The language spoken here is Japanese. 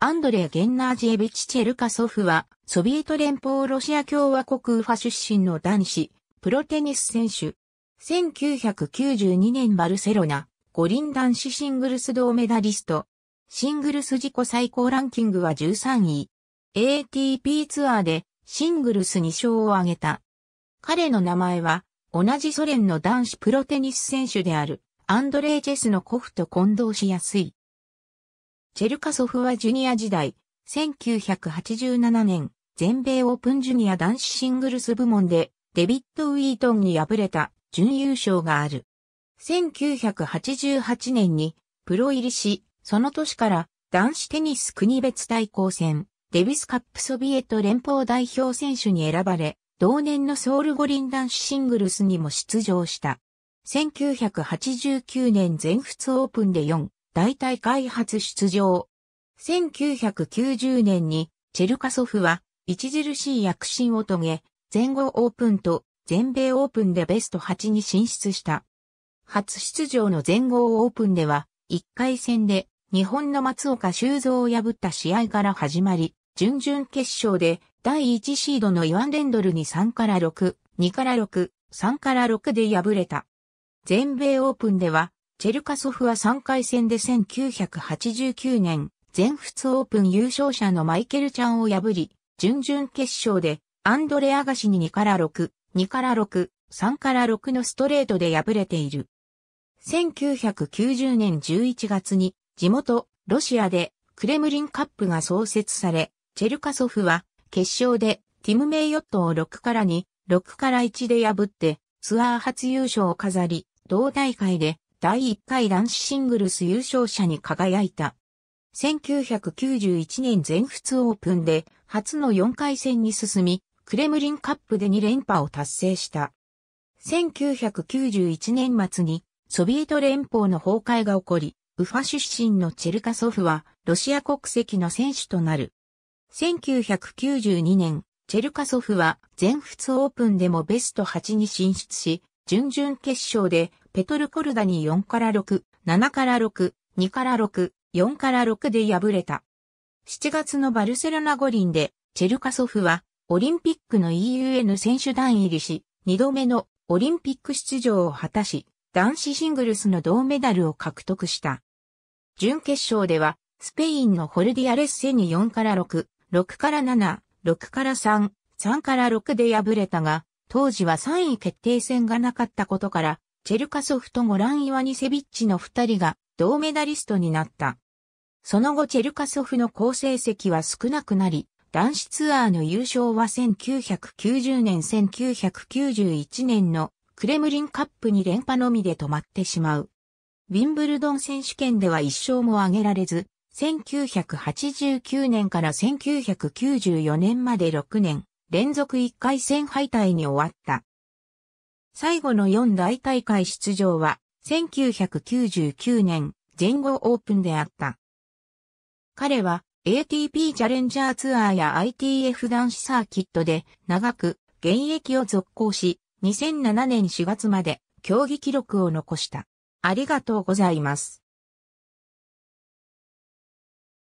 アンドレゲンナージエビチ・チェルカソフは、ソビエト連邦ロシア共和国ファ出身の男子、プロテニス選手。1992年バルセロナ、五輪男子シングルス銅メダリスト。シングルス自己最高ランキングは13位。ATP ツアーでシングルス2勝を挙げた。彼の名前は、同じソ連の男子プロテニス選手である、アンドレイ・ジェスのコフと混同しやすい。チェルカソフはジュニア時代、1987年、全米オープンジュニア男子シングルス部門で、デビッド・ウィートンに敗れた準優勝がある。1988年にプロ入りし、その年から男子テニス国別対抗戦、デビスカップソビエト連邦代表選手に選ばれ、同年のソウル五輪男子シングルスにも出場した。1989年全仏オープンで4代替開発出場。1990年にチェルカソフは著しい躍進を遂げ、全豪オープンと全米オープンでベスト8に進出した。初出場の全豪オープンでは、1回戦で日本の松岡修造を破った試合から始まり、準々決勝で第1シードのイワン・レンドルに3から6、2から6、3から6で敗れた。全米オープンではチェルカソフは3回戦で1989年、全仏オープン優勝者のマイケルちゃんを破り、準々決勝でアンドレアガシに2から6、2から6、3から6のストレートで敗れている。1990年11月に地元ロシアでクレムリンカップが創設され、チェルカソフは決勝でティム・メイヨットを6から2、6から1で破ってツアー初優勝を飾り、同大会で第1回男子シングルス優勝者に輝いた。1991年全仏オープンで初の4回戦に進み、クレムリンカップで2連覇を達成した。1991年末にソビエト連邦の崩壊が起こり、ウファ出身のチェルカソフはロシア国籍の選手となる。1992年、チェルカソフは全仏オープンでもベスト8に進出し、準々決勝でペトルコルダに4から6、7から6、2から6、4から6で敗れた。7月のバルセロナ五輪で、チェルカソフは、オリンピックの EUN 選手団入りし、2度目のオリンピック出場を果たし、男子シングルスの銅メダルを獲得した。準決勝では、スペインのホルディアレッセに4から6、6から7、6から3、3から6で敗れたが、当時は3位決定戦がなかったことから、チェルカソフとゴラン・イワニセビッチの二人が銅メダリストになった。その後チェルカソフの好成績は少なくなり、男子ツアーの優勝は1990年1991年のクレムリンカップに連覇のみで止まってしまう。ウィンブルドン選手権では一勝も挙げられず、1989年から1994年まで6年連続1回戦敗退に終わった。最後の4大大会出場は、1999年全豪オープンであった。彼は ATP チャレンジャーツアーや ITF 男子サーキットで長く現役を続行し、2007年4月まで競技記録を残した。ありがとうございます。